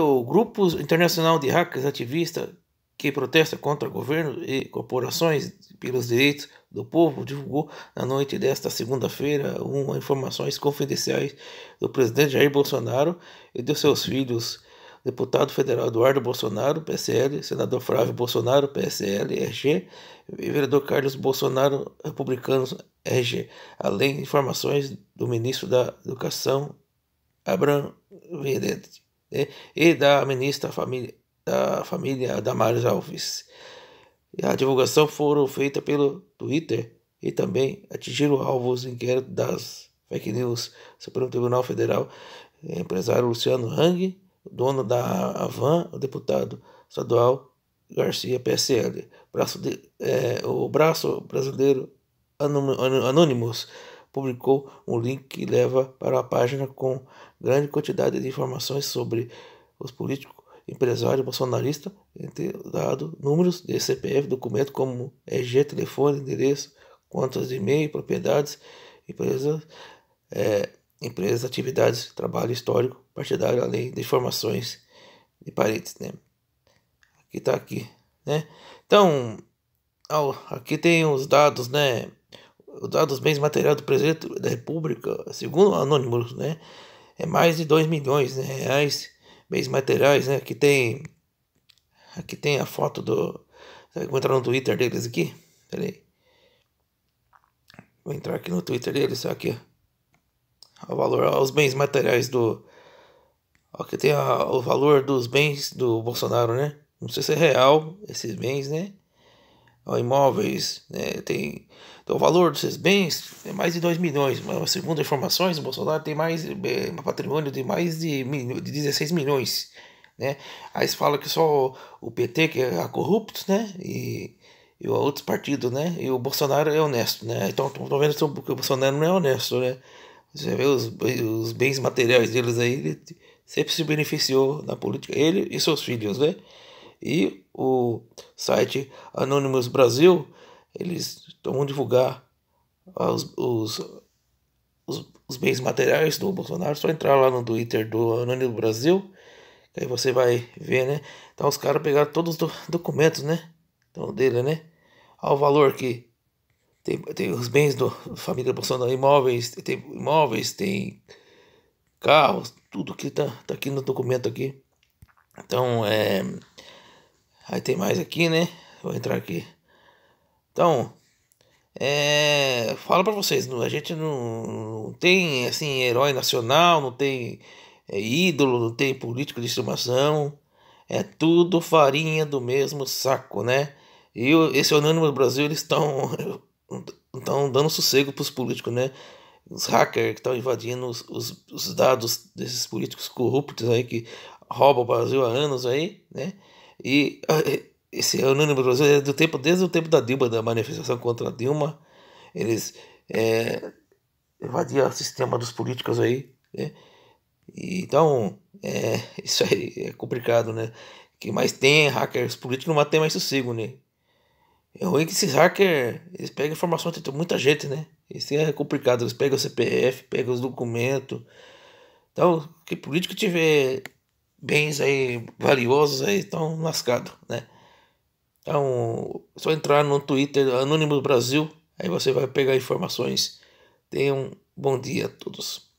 o grupo internacional de hackers ativistas que protesta contra governo e corporações pelos direitos do povo divulgou na noite desta segunda-feira uma informações confidenciais do presidente Jair Bolsonaro e de seus filhos, deputado federal Eduardo Bolsonaro, PSL, senador Flávio Bolsonaro, PSL, RG, e vereador Carlos Bolsonaro, republicano, RG, além de informações do ministro da Educação, Abraham Venedete né? e da ministra família, da família Damares Alves. E a divulgação foram feita pelo Twitter e também atingiram alvos em inquérito das fake news. Supremo Tribunal Federal, é, empresário Luciano Hang, dono da Avan, o deputado estadual Garcia PSL, braço de, é, o braço brasileiro Anonymous publicou um link que leva para uma página com grande quantidade de informações sobre os políticos, empresário bolsonaristas, entre dado números de CPF, documento como EG, telefone, endereço, contas de e-mail, propriedades, empresas, é, empresas, atividades, trabalho histórico, partidário, além de informações de parentes, né? Aqui está aqui, né? Então, aqui tem os dados, né? dos bens materiais do presidente da República, segundo o Anonymous, né, é mais de 2 milhões de né, reais, bens materiais, né, que tem aqui tem a foto do vou entrar no Twitter deles aqui, peraí, vou entrar aqui no Twitter deles, aqui, ó, o valor, os bens materiais do, aqui tem a, o valor dos bens do Bolsonaro, né, não sei se é real esses bens, né, imóveis, né, tem então, o valor dos seus bens é mais de 2 milhões. Mas, segundo informações, o Bolsonaro tem mais é, patrimônio de mais de, de 16 milhões. Né? Aí se fala que só o PT que é corrupto, né? E, e outros partidos, né? E o Bolsonaro é honesto, né? Então tô vendo que o Bolsonaro não é honesto, né? Você vê os, os bens materiais deles aí, ele sempre se beneficiou da política, ele e seus filhos, né? e o site Anonymous Brasil, eles vão divulgar os, os, os, os, bens materiais do Bolsonaro. Só entrar lá no Twitter do Anonymous Brasil, aí você vai ver, né? Então os caras pegaram todos os documentos, né? Então dele, né? Ao valor que tem, tem os bens da família Bolsonaro, imóveis, tem imóveis, tem carros, tudo que tá, tá aqui no documento aqui. Então, é, Aí tem mais aqui, né? Vou entrar aqui. Então, é, falo para vocês, a gente não, não, tem assim herói nacional, não tem é, ídolo, não tem político de estimação. É tudo farinha do mesmo saco, né? E esse Anônimo do Brasil, eles estão estão dando sossego para os políticos, né? Os hackers que estão invadindo os, os, os dados desses políticos corruptos aí que roubam o Brasil há anos aí, né? Ah, e esse anônimo o é do tempo, desde o tempo da Dilma, da manifestação contra a Dilma, eles é, invadiam o sistema dos políticos aí, né? E, então, é, isso aí é complicado, né? Que mais tem hackers políticos, não tem mais sossego, né? É ruim que esses hackers, eles pegam informação de muita gente, né? Isso é complicado, eles pegam o CPF, pegam os documentos. Então, que político tiver bens aí valiosos aí estão lascados, né? Então, só entrar no Twitter Anônimo Brasil, aí você vai pegar informações. Tenham um bom dia a todos.